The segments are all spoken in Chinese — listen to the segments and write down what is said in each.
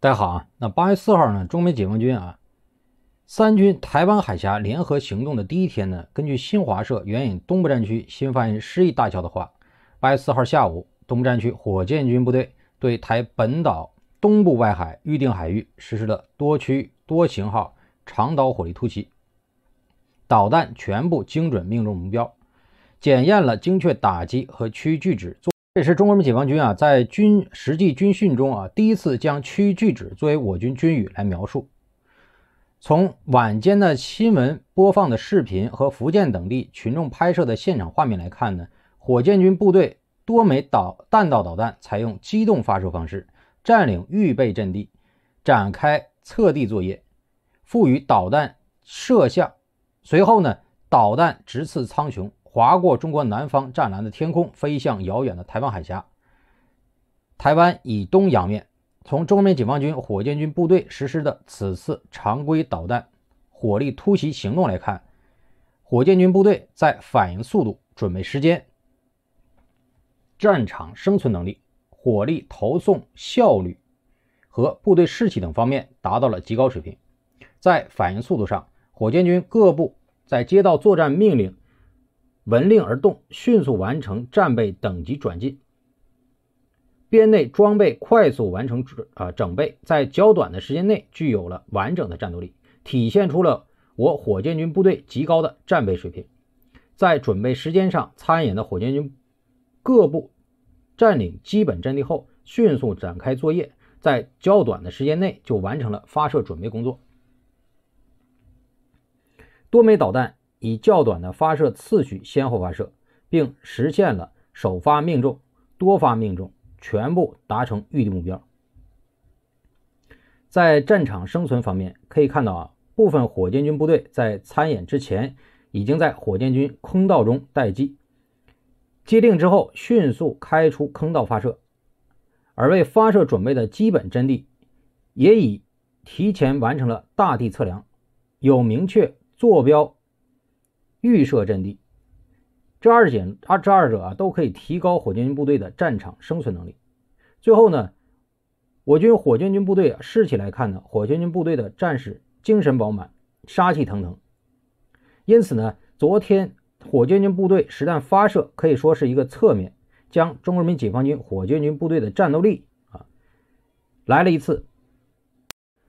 大家好啊！那八月四号呢？中美解放军啊，三军台湾海峡联合行动的第一天呢？根据新华社援引东部战区新发言人施毅大校的话，八月四号下午，东部战区火箭军部队对台本岛东部外海预定海域实施了多区域多型号长导火力突袭，导弹全部精准命中目标，检验了精确打击和区域拒止作。这是中国人民解放军啊，在军实际军训中啊，第一次将“区巨址”作为我军军语来描述。从晚间的新闻播放的视频和福建等地群众拍摄的现场画面来看呢，火箭军部队多枚导弹道导弹采用机动发射方式，占领预备阵地，展开测地作业，赋予导弹射向，随后呢，导弹直刺苍穹。划过中国南方湛蓝的天空，飞向遥远的台湾海峡。台湾以东洋面，从中国民解放军火箭军部队实施的此次常规导弹火力突袭行动来看，火箭军部队在反应速度、准备时间、战场生存能力、火力投送效率和部队士气等方面达到了极高水平。在反应速度上，火箭军各部在接到作战命令。闻令而动，迅速完成战备等级转进，编内装备快速完成啊整备，在较短的时间内具有了完整的战斗力，体现出了我火箭军部队极高的战备水平。在准备时间上，参演的火箭军各部占领基本阵地后，迅速展开作业，在较短的时间内就完成了发射准备工作，多枚导弹。以较短的发射次序先后发射，并实现了首发命中、多发命中，全部达成预定目标。在战场生存方面，可以看到啊，部分火箭军部队在参演之前已经在火箭军坑道中待机，接令之后迅速开出坑道发射，而为发射准备的基本阵地也已提前完成了大地测量，有明确坐标。预设阵地，这二点啊，这二者啊，都可以提高火箭军部队的战场生存能力。最后呢，我军火箭军部队士气来看呢，火箭军部队的战士精神饱满，杀气腾腾。因此呢，昨天火箭军部队实弹发射可以说是一个侧面，将中国人民解放军火箭军部队的战斗力啊，来了一次。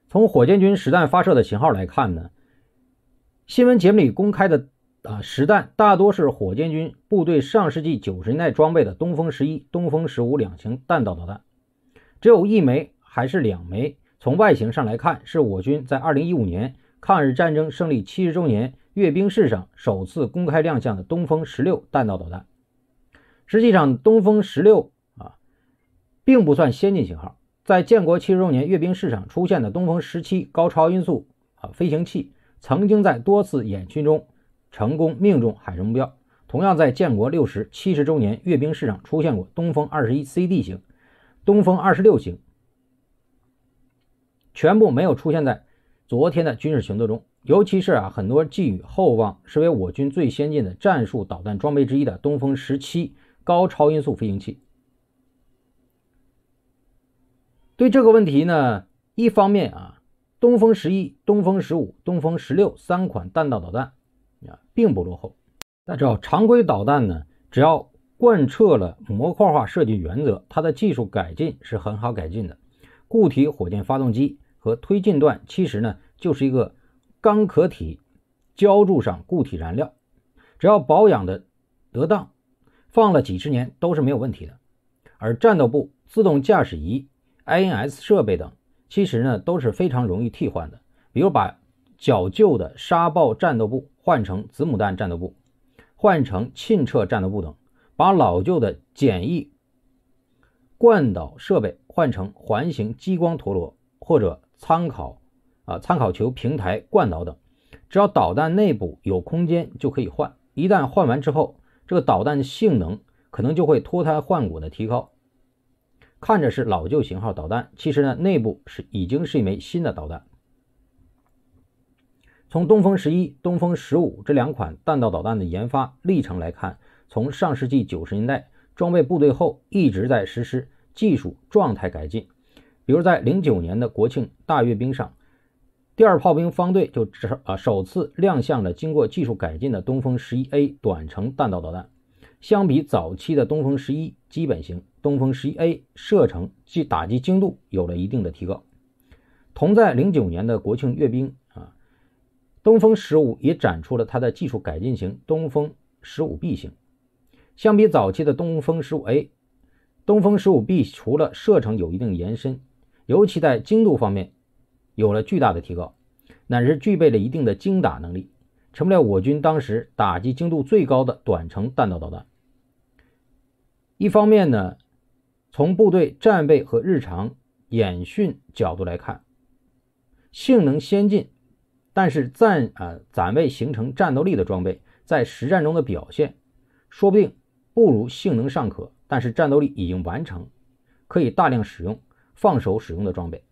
从火箭军实弹发射的型号来看呢，新闻节目里公开的。啊，实弹大多是火箭军部队上世纪九十年代装备的东风十一、东风十五两型弹道导弹，只有一枚还是两枚？从外形上来看，是我军在二零一五年抗日战争胜利七十周年阅兵式上首次公开亮相的东风十六弹道导弹。实际上，东风十六啊，并不算先进型号。在建国七十周年阅兵式上出现的东风十七高超音速啊飞行器，曾经在多次演训中。成功命中海面目标，同样在建国六十七十周年阅兵式上出现过东风二十一 C D 型、东风二十六型，全部没有出现在昨天的军事行动中。尤其是啊，很多寄予厚望，视为我军最先进的战术导弹装备之一的东风十七高超音速飞行器。对这个问题呢，一方面啊，东风十一、东风十五、东风十六三款弹道导弹。并不落后。大家知道，常规导弹呢，只要贯彻了模块化设计原则，它的技术改进是很好改进的。固体火箭发动机和推进段其实呢，就是一个钢壳体浇筑上固体燃料，只要保养的得当，放了几十年都是没有问题的。而战斗部、自动驾驶仪、INS 设备等，其实呢都是非常容易替换的。比如把较旧的沙暴战斗部。换成子母弹战斗部，换成沁彻战斗部等，把老旧的简易惯导设备换成环形激光陀螺或者参考啊参考球平台惯导等，只要导弹内部有空间就可以换。一旦换完之后，这个导弹性能可能就会脱胎换骨的提高。看着是老旧型号导弹，其实呢内部是已经是一枚新的导弹。从东风十一、东风十五这两款弹道导弹的研发历程来看，从上世纪九十年代装备部队后，一直在实施技术状态改进。比如在零九年的国庆大阅兵上，第二炮兵方队就啊首次亮相了经过技术改进的东风十一 A 短程弹道导弹。相比早期的东风十一基本型，东风十一 A 射程及打击精度有了一定的提高。同在零九年的国庆阅兵。东风十五也展出了它的技术改进型东风十五 B 型。相比早期的东风十五 A，东风十五 B 除了射程有一定延伸，尤其在精度方面有了巨大的提高，乃至具备了一定的精打能力，成了我军当时打击精度最高的短程弹道导弹。一方面呢，从部队战备和日常演训角度来看，性能先进。但是暂啊暂未形成战斗力的装备，在实战中的表现，说不定不如性能尚可，但是战斗力已经完成，可以大量使用、放手使用的装备。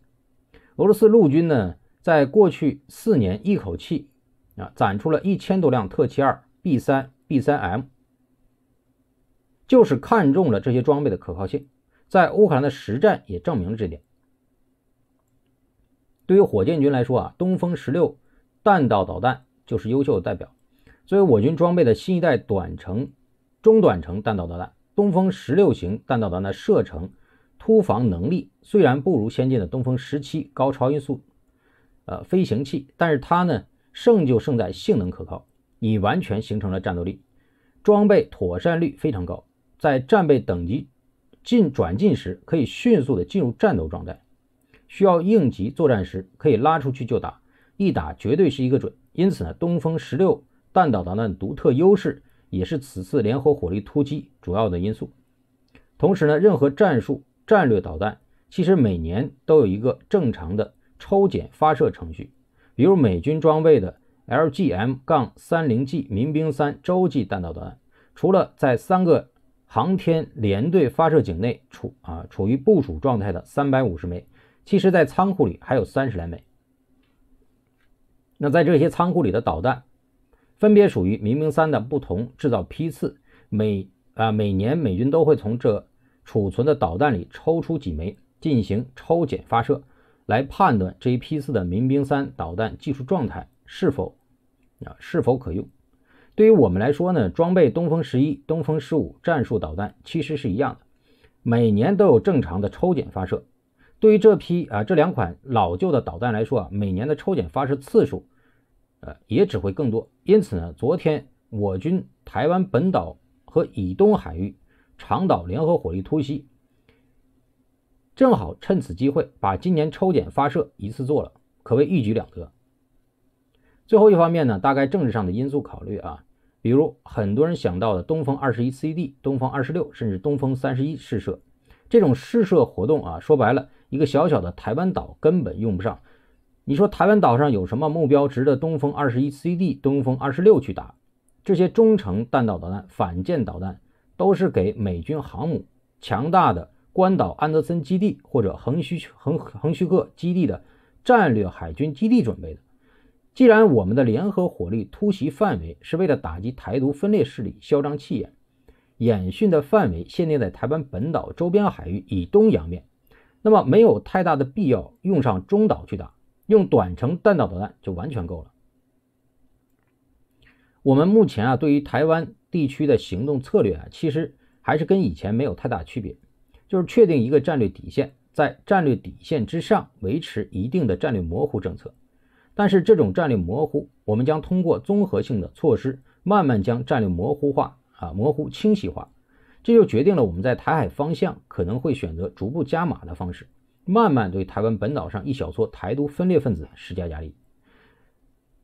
俄罗斯陆军呢，在过去四年一口气啊攒出了一千多辆特七二、B 三、B 三 M，就是看中了这些装备的可靠性，在乌克兰的实战也证明了这点。对于火箭军来说啊，东风十六。弹道导弹就是优秀的代表。作为我军装备的新一代短程、中短程弹道导弹，东风十六型弹道导弹的射程、突防能力虽然不如先进的东风十七高超音速呃飞行器，但是它呢胜就胜在性能可靠，已完全形成了战斗力，装备妥善率非常高，在战备等级进转进时可以迅速的进入战斗状态，需要应急作战时可以拉出去就打。一打绝对是一个准，因此呢，东风十六弹道导弹独特优势也是此次联合火力突击主要的因素。同时呢，任何战术战略导弹其实每年都有一个正常的抽检发射程序。比如美军装备的 LGM-30G 杠民兵三洲际弹道导弹，除了在三个航天联队发射井内处啊处于部署状态的三百五十枚，其实在仓库里还有三十来枚。那在这些仓库里的导弹，分别属于民兵三的不同制造批次。每啊每年美军都会从这储存的导弹里抽出几枚进行抽检发射，来判断这一批次的民兵三导弹技术状态是否啊是否可用。对于我们来说呢，装备东风十一、东风十五战术导弹其实是一样的，每年都有正常的抽检发射。对于这批啊这两款老旧的导弹来说啊，每年的抽检发射次数，呃，也只会更多。因此呢，昨天我军台湾本岛和以东海域长岛联合火力突袭，正好趁此机会把今年抽检发射一次做了，可谓一举两得。最后一方面呢，大概政治上的因素考虑啊，比如很多人想到的东风二十一 C、D、东风二十六，甚至东风三十一试射，这种试射活动啊，说白了。一个小小的台湾岛根本用不上。你说台湾岛上有什么目标值得东风二十一 CD、东风二十六去打？这些中程弹道导弹、反舰导弹都是给美军航母强大的关岛安德森基地或者横须横横须贺基地的战略海军基地准备的。既然我们的联合火力突袭范围是为了打击台独分裂势力嚣张气焰，演训的范围限定在台湾本岛周边海域以东洋面。那么没有太大的必要用上中导去打，用短程弹道导弹就完全够了。我们目前啊，对于台湾地区的行动策略啊，其实还是跟以前没有太大区别，就是确定一个战略底线，在战略底线之上维持一定的战略模糊政策。但是这种战略模糊，我们将通过综合性的措施，慢慢将战略模糊化啊，模糊清晰化。这就决定了我们在台海方向可能会选择逐步加码的方式，慢慢对台湾本岛上一小撮台独分裂分子施加压力。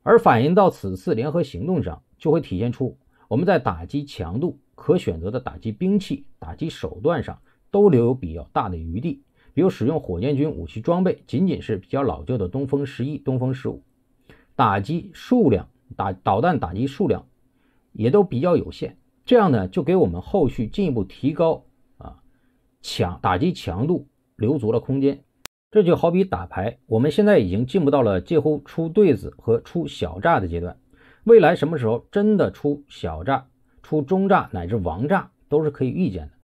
而反映到此次联合行动上，就会体现出我们在打击强度、可选择的打击兵器、打击手段上都留有比较大的余地。比如使用火箭军武器装备，仅仅是比较老旧的东风十一、东风十五。打击数量、打导弹打击数量也都比较有限。这样呢，就给我们后续进一步提高啊强打击强度留足了空间。这就好比打牌，我们现在已经进步到了几乎出对子和出小炸的阶段，未来什么时候真的出小炸、出中炸乃至王炸，都是可以预见的。